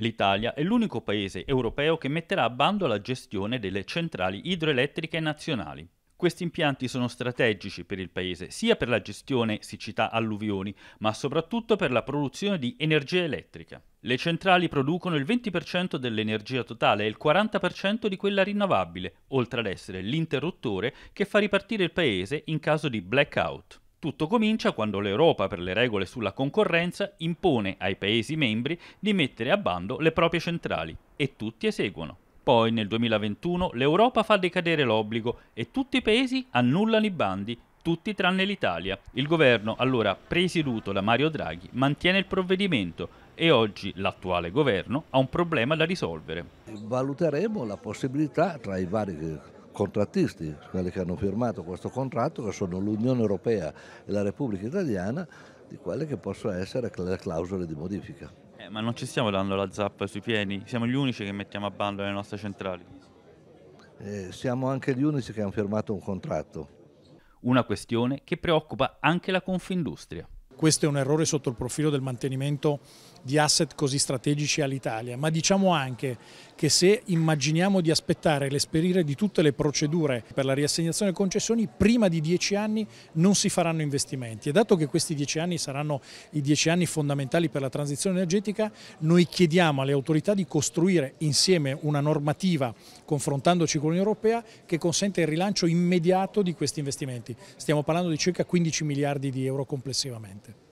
L'Italia è l'unico paese europeo che metterà a bando la gestione delle centrali idroelettriche nazionali. Questi impianti sono strategici per il paese, sia per la gestione siccità alluvioni, ma soprattutto per la produzione di energia elettrica. Le centrali producono il 20% dell'energia totale e il 40% di quella rinnovabile, oltre ad essere l'interruttore che fa ripartire il paese in caso di blackout. Tutto comincia quando l'Europa, per le regole sulla concorrenza, impone ai Paesi membri di mettere a bando le proprie centrali e tutti eseguono. Poi nel 2021 l'Europa fa decadere l'obbligo e tutti i Paesi annullano i bandi, tutti tranne l'Italia. Il governo, allora presieduto da Mario Draghi, mantiene il provvedimento e oggi l'attuale governo ha un problema da risolvere. Valuteremo la possibilità tra i vari contrattisti, quelli che hanno firmato questo contratto, che sono l'Unione Europea e la Repubblica Italiana, di quelle che possono essere le clausole di modifica. Eh, ma non ci stiamo dando la zappa sui piedi, siamo gli unici che mettiamo a bando le nostre centrali. Eh, siamo anche gli unici che hanno firmato un contratto. Una questione che preoccupa anche la Confindustria questo è un errore sotto il profilo del mantenimento di asset così strategici all'Italia, ma diciamo anche che se immaginiamo di aspettare l'esperire di tutte le procedure per la riassegnazione concessioni, prima di dieci anni non si faranno investimenti e dato che questi dieci anni saranno i dieci anni fondamentali per la transizione energetica, noi chiediamo alle autorità di costruire insieme una normativa, confrontandoci con l'Unione Europea, che consente il rilancio immediato di questi investimenti. Stiamo parlando di circa 15 miliardi di euro complessivamente.